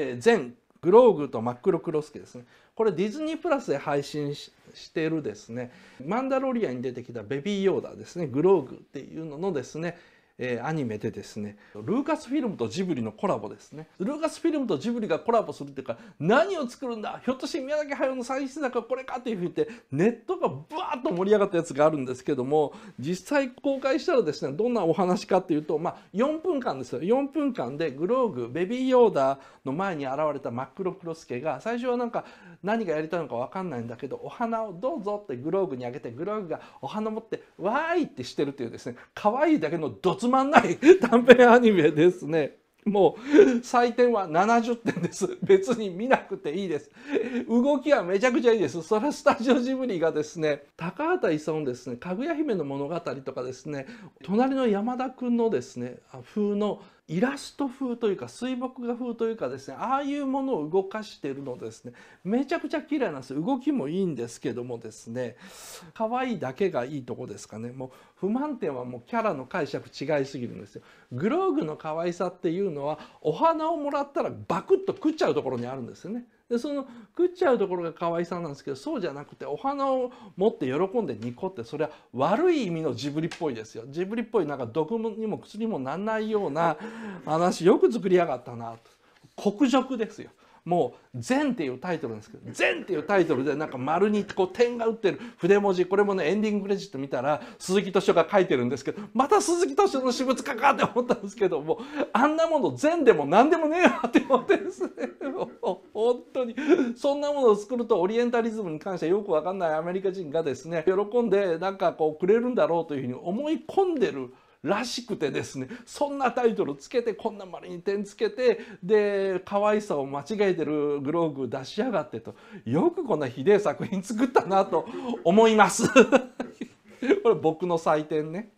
え全グローグとマックロ・クロスケですねこれディズニープラスで配信してるですね「マンダロリア」に出てきたベビー・ヨーダーですねグローグっていうののですねえアニメでですねルーカスフィルムとジブリのコラボですねルーカスフィルムとジブリがコラボするっていうか何を作るんだひょっとして宮崎駿の最新作はこれかっていうふうに言ってネットがブーっと盛り上がったやつがあるんですけども実際公開したらですねどんなお話かっていうと、まあ、4分間ですよ4分間でグローグベビーヨーダーの前に現れたマクロクロスケが最初はなんか何がやりたいのか分かんないんだけどお花をどうぞってグローグにあげてグローグがお花持ってわーいってしてるというですね可愛いだけのどつまんない 短編アニメですね。もう採点は70点です。別に見なくていいです。動きはめちゃくちゃいいです。それはスタジオジブリがですね、高畑勲ですね、かぐや姫の物語とかですね、隣の山田君のですね、風のイラスト風というか水墨画風というかですねああいうものを動かしているのですねめちゃくちゃ綺麗なんです動きもいいんですけどもですね可愛いだけがいいとこですかねもう不満点はもうキャラの解釈違いすぎるんですよ。グローグの可愛さっていうのはお花をもらったらバクッと食っちゃうところにあるんですよね。でその食っちゃうところが可愛さなんですけどそうじゃなくてお花を持って喜んでニコってそれは悪い意味のジブリっぽいですよジブリっぽいなんか毒にも薬にもなんないような話よく作りやがったなと国辱ですよ。もう「禅」っていうタイトルなんですけど「善」っていうタイトルでなんか丸にこう点が打ってる筆文字これもねエンディングクレジット見たら鈴木敏夫が書いてるんですけどまた鈴木敏夫の私物かかって思ったんですけどもあんなもの善でも何でもねえわって思ってですね本当にそんなものを作るとオリエンタリズムに関してよくわかんないアメリカ人がですね喜んでなんかこうくれるんだろうというふうに思い込んでる。らしくてですねそんなタイトルつけてこんな丸りに点つけてで可愛さを間違えてるグローブ出しやがってとよくこんなひでえ作品作ったなと思います これ僕の採点ね。